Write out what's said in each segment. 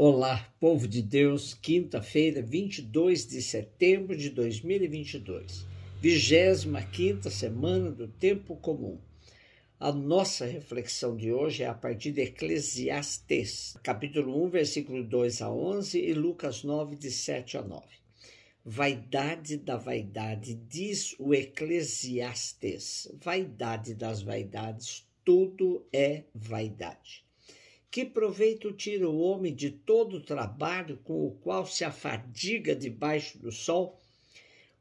Olá, povo de Deus, quinta-feira, 22 de setembro de 2022, 25 semana do Tempo Comum. A nossa reflexão de hoje é a partir de Eclesiastes, capítulo 1, versículo 2 a 11 e Lucas 9, de 7 a 9. Vaidade da vaidade, diz o Eclesiastes, vaidade das vaidades, tudo é vaidade. Que proveito tira o homem de todo o trabalho com o qual se afadiga debaixo do sol?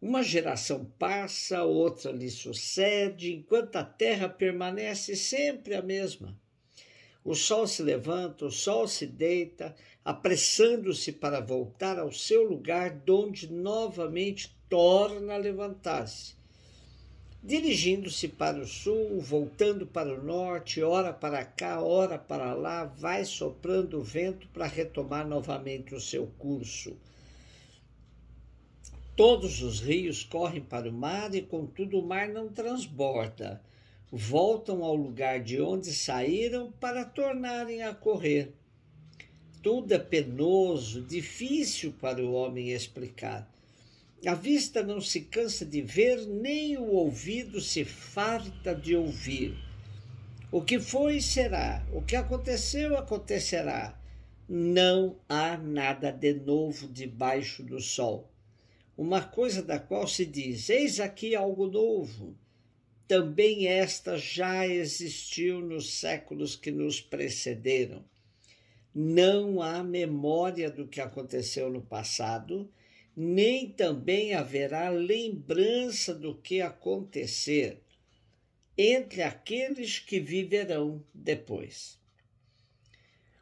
Uma geração passa, outra lhe sucede, enquanto a terra permanece sempre a mesma. O sol se levanta, o sol se deita, apressando-se para voltar ao seu lugar, donde novamente torna a levantar-se dirigindo-se para o sul, voltando para o norte, ora para cá, ora para lá, vai soprando o vento para retomar novamente o seu curso. Todos os rios correm para o mar e, contudo, o mar não transborda. Voltam ao lugar de onde saíram para tornarem a correr. Tudo é penoso, difícil para o homem explicar a vista não se cansa de ver, nem o ouvido se farta de ouvir. O que foi, será. O que aconteceu, acontecerá. Não há nada de novo debaixo do sol. Uma coisa da qual se diz: eis aqui algo novo. Também esta já existiu nos séculos que nos precederam. Não há memória do que aconteceu no passado nem também haverá lembrança do que acontecer entre aqueles que viverão depois.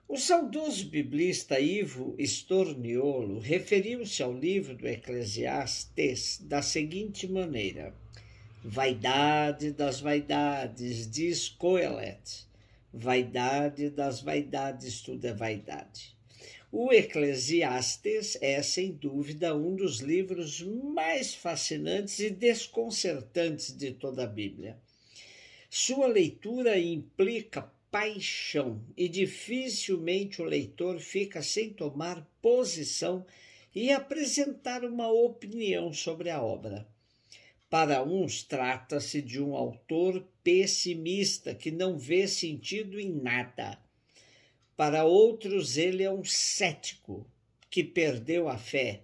O saudoso biblista Ivo Storniolo referiu-se ao livro do Eclesiastes da seguinte maneira: Vaidade das vaidades, diz Coelet. Vaidade das vaidades, tudo é vaidade. O Eclesiastes é, sem dúvida, um dos livros mais fascinantes e desconcertantes de toda a Bíblia. Sua leitura implica paixão e dificilmente o leitor fica sem tomar posição e apresentar uma opinião sobre a obra. Para uns, trata-se de um autor pessimista que não vê sentido em nada para outros, ele é um cético que perdeu a fé.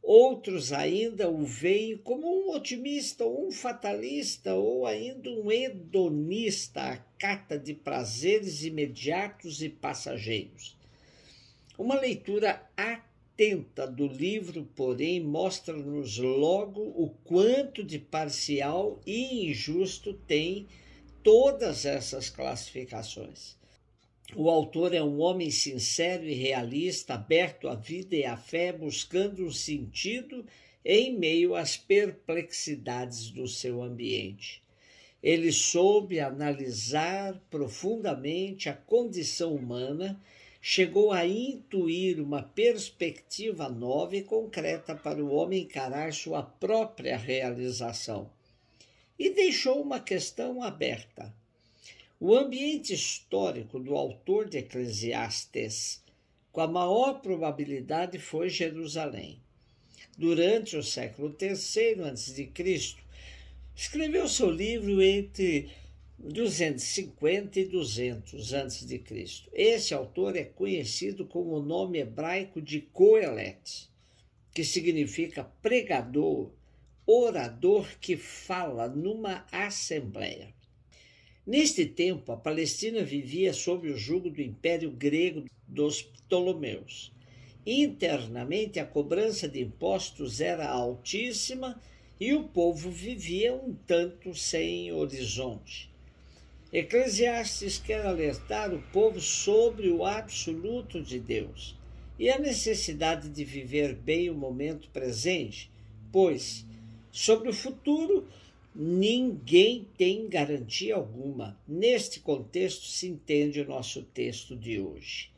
Outros ainda o veem como um otimista, ou um fatalista, ou ainda um hedonista à cata de prazeres imediatos e passageiros. Uma leitura atenta do livro, porém, mostra-nos logo o quanto de parcial e injusto tem todas essas classificações. O autor é um homem sincero e realista, aberto à vida e à fé, buscando um sentido em meio às perplexidades do seu ambiente. Ele soube analisar profundamente a condição humana, chegou a intuir uma perspectiva nova e concreta para o homem encarar sua própria realização. E deixou uma questão aberta o ambiente histórico do autor de Eclesiastes, com a maior probabilidade, foi Jerusalém. Durante o século III a.C., escreveu seu livro entre 250 e 200 a.C. Esse autor é conhecido como o nome hebraico de Coelet, que significa pregador, orador que fala numa assembleia. Neste tempo, a Palestina vivia sob o jugo do Império Grego dos Ptolomeus. Internamente, a cobrança de impostos era altíssima e o povo vivia um tanto sem horizonte. Eclesiastes quer alertar o povo sobre o absoluto de Deus e a necessidade de viver bem o momento presente, pois, sobre o futuro, Ninguém tem garantia alguma. Neste contexto se entende o nosso texto de hoje.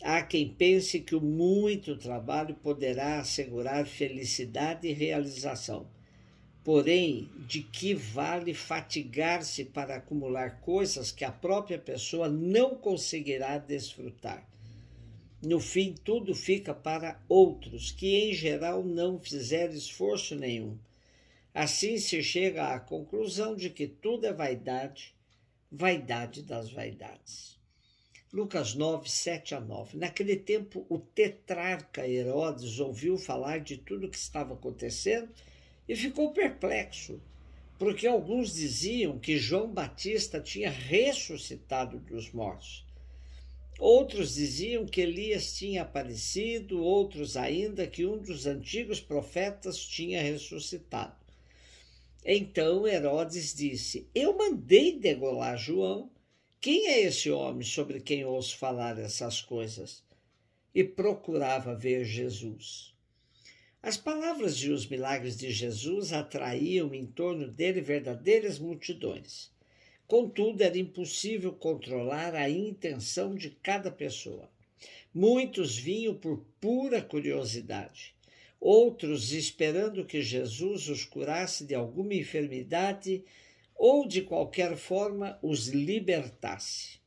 Há quem pense que o muito trabalho poderá assegurar felicidade e realização. Porém, de que vale fatigar-se para acumular coisas que a própria pessoa não conseguirá desfrutar? No fim, tudo fica para outros que, em geral, não fizeram esforço nenhum Assim se chega à conclusão de que tudo é vaidade, vaidade das vaidades. Lucas 9, 7 a 9. Naquele tempo, o tetrarca Herodes ouviu falar de tudo o que estava acontecendo e ficou perplexo, porque alguns diziam que João Batista tinha ressuscitado dos mortos. Outros diziam que Elias tinha aparecido, outros ainda que um dos antigos profetas tinha ressuscitado. Então Herodes disse: Eu mandei degolar João. Quem é esse homem sobre quem ouço falar essas coisas? E procurava ver Jesus. As palavras e os milagres de Jesus atraíam em torno dele verdadeiras multidões. Contudo, era impossível controlar a intenção de cada pessoa. Muitos vinham por pura curiosidade outros esperando que Jesus os curasse de alguma enfermidade ou de qualquer forma os libertasse.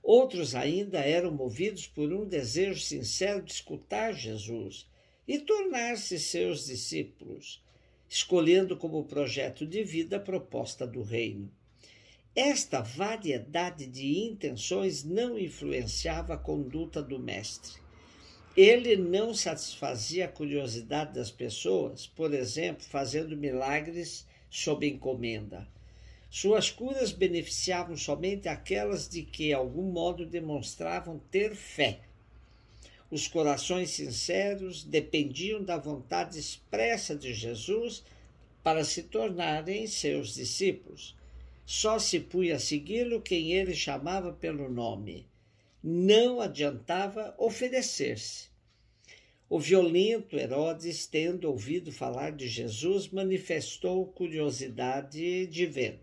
Outros ainda eram movidos por um desejo sincero de escutar Jesus e tornar-se seus discípulos, escolhendo como projeto de vida a proposta do reino. Esta variedade de intenções não influenciava a conduta do Mestre. Ele não satisfazia a curiosidade das pessoas, por exemplo, fazendo milagres sob encomenda. Suas curas beneficiavam somente aquelas de que, de algum modo, demonstravam ter fé. Os corações sinceros dependiam da vontade expressa de Jesus para se tornarem seus discípulos. Só se punha a segui-lo quem ele chamava pelo nome não adiantava oferecer-se. O violento Herodes, tendo ouvido falar de Jesus, manifestou curiosidade de vê-lo.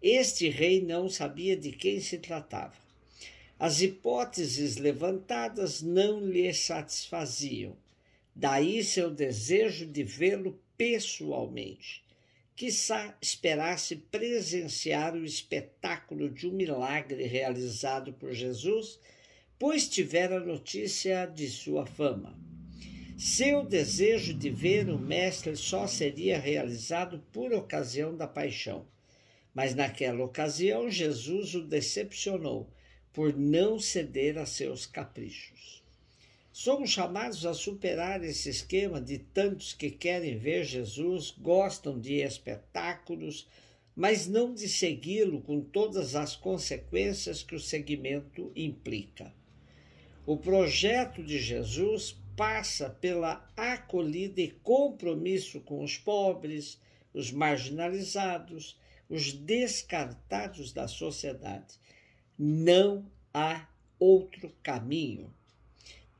Este rei não sabia de quem se tratava. As hipóteses levantadas não lhe satisfaziam. Daí seu desejo de vê-lo pessoalmente quiçá esperasse presenciar o espetáculo de um milagre realizado por Jesus, pois tivera notícia de sua fama. Seu desejo de ver o Mestre só seria realizado por ocasião da paixão. Mas naquela ocasião, Jesus o decepcionou por não ceder a seus caprichos. Somos chamados a superar esse esquema de tantos que querem ver Jesus, gostam de espetáculos, mas não de segui-lo com todas as consequências que o seguimento implica. O projeto de Jesus passa pela acolhida e compromisso com os pobres, os marginalizados, os descartados da sociedade. Não há outro caminho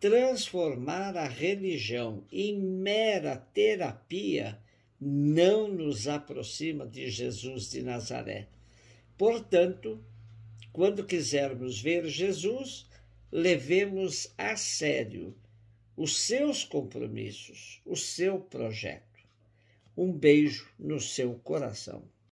transformar a religião em mera terapia não nos aproxima de Jesus de Nazaré. Portanto, quando quisermos ver Jesus, levemos a sério os seus compromissos, o seu projeto. Um beijo no seu coração.